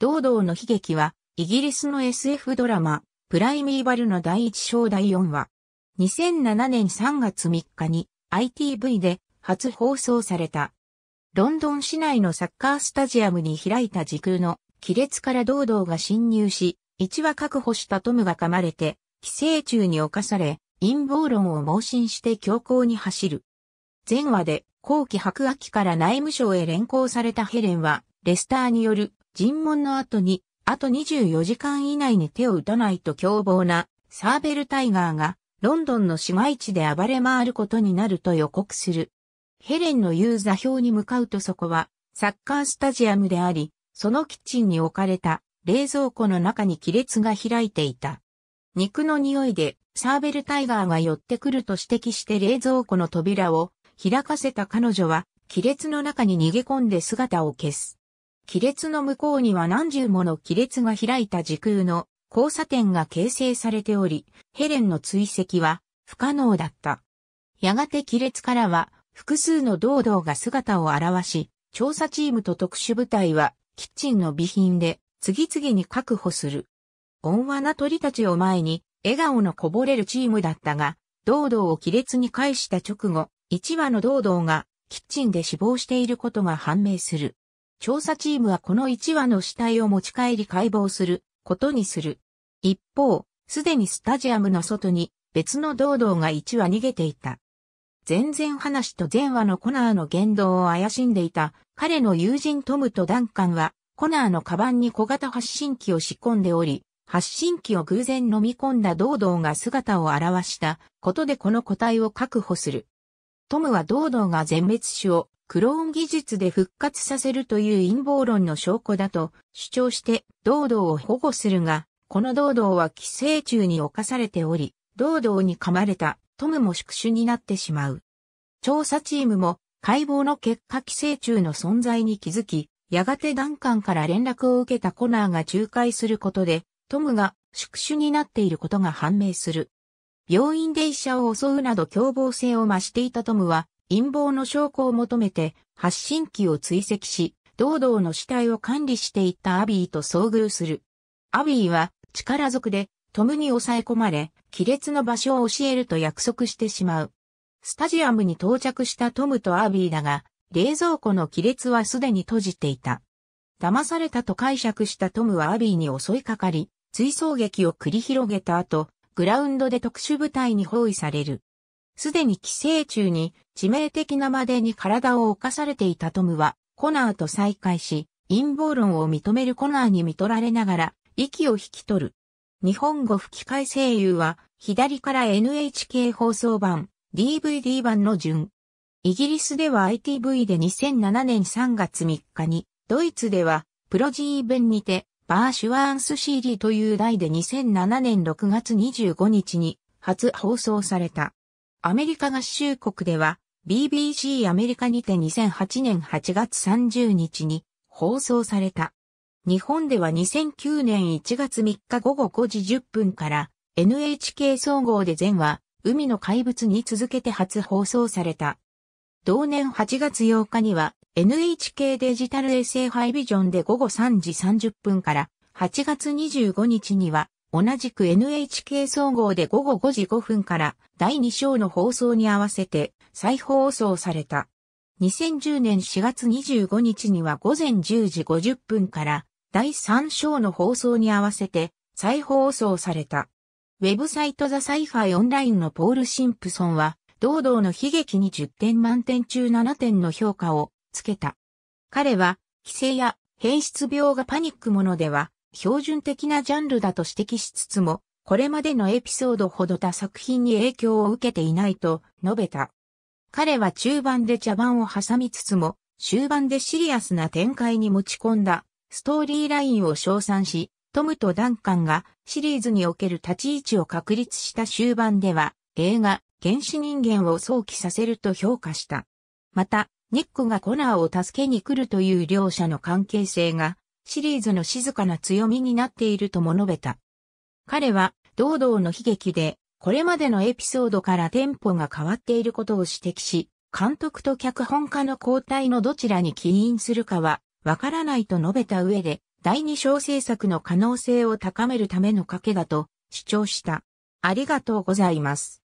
堂々の悲劇は、イギリスの SF ドラマ、プライミーバルの第一章第4話。2007年3月3日に ITV で初放送された。ロンドン市内のサッカースタジアムに開いた時空の亀裂から堂々が侵入し、1話確保したトムが噛まれて、寄生虫に侵され、陰謀論を盲信して強行に走る。前話で後期白亜紀から内務省へ連行されたヘレンは、レスターによる尋問の後に、あと24時間以内に手を打たないと凶暴なサーベルタイガーがロンドンの市街地で暴れ回ることになると予告する。ヘレンの言う座標に向かうとそこはサッカースタジアムであり、そのキッチンに置かれた冷蔵庫の中に亀裂が開いていた。肉の匂いでサーベルタイガーが寄ってくると指摘して冷蔵庫の扉を開かせた彼女は亀裂の中に逃げ込んで姿を消す。亀裂の向こうには何十もの亀裂が開いた時空の交差点が形成されており、ヘレンの追跡は不可能だった。やがて亀裂からは複数の堂々が姿を現し、調査チームと特殊部隊はキッチンの備品で次々に確保する。温和な鳥たちを前に笑顔のこぼれるチームだったが、堂々を亀裂に返した直後、1羽の堂々がキッチンで死亡していることが判明する。調査チームはこの1羽の死体を持ち帰り解剖することにする。一方、すでにスタジアムの外に別の堂々が1羽逃げていた。全然話と前話のコナーの言動を怪しんでいた彼の友人トムとダンカンはコナーのカバンに小型発信機を仕込んでおり、発信機を偶然飲み込んだ堂々が姿を現したことでこの個体を確保する。トムは堂々が全滅種をクローン技術で復活させるという陰謀論の証拠だと主張して堂々を保護するが、この堂々は寄生虫に侵されており、堂々に噛まれたトムも宿主になってしまう。調査チームも解剖の結果寄生虫の存在に気づき、やがてダンカンから連絡を受けたコナーが仲介することで、トムが宿主になっていることが判明する。病院で医者を襲うなど凶暴性を増していたトムは、陰謀の証拠を求めて発信機を追跡し、堂々の死体を管理していったアビーと遭遇する。アビーは力ずくでトムに抑え込まれ、亀裂の場所を教えると約束してしまう。スタジアムに到着したトムとアビーだが、冷蔵庫の亀裂はすでに閉じていた。騙されたと解釈したトムはアビーに襲いかかり、追走劇を繰り広げた後、グラウンドで特殊部隊に包囲される。すでに寄生虫に致命的なまでに体を侵されていたトムは、コナーと再会し、陰謀論を認めるコナーに見取られながら、息を引き取る。日本語吹き替え声優は、左から NHK 放送版、DVD 版の順。イギリスでは ITV で2007年3月3日に、ドイツでは、プロジーベンにて、バーシュワーンス CD という題で2007年6月25日に、初放送された。アメリカ合衆国では BBC アメリカにて2008年8月30日に放送された。日本では2009年1月3日午後5時10分から NHK 総合で全話海の怪物に続けて初放送された。同年8月8日には NHK デジタル衛星ハイビジョンで午後3時30分から8月25日には同じく NHK 総合で午後5時5分から第2章の放送に合わせて再放送された。2010年4月25日には午前10時50分から第3章の放送に合わせて再放送された。ウェブサイトザサイファイオンラインのポール・シンプソンは、堂々の悲劇に10点満点中7点の評価をつけた。彼は、規制や変質病がパニックものでは、標準的なジャンルだと指摘しつつも、これまでのエピソードほど他作品に影響を受けていないと述べた。彼は中盤で茶番を挟みつつも、終盤でシリアスな展開に持ち込んだストーリーラインを称賛し、トムとダンカンがシリーズにおける立ち位置を確立した終盤では映画原始人間を想起させると評価した。また、ニックがコナーを助けに来るという両者の関係性がシリーズの静かな強みになっているとも述べた。彼は、堂々の悲劇で、これまでのエピソードからテンポが変わっていることを指摘し、監督と脚本家の交代のどちらに起因するかは、わからないと述べた上で、第二小制作の可能性を高めるための賭けだと主張した。ありがとうございます。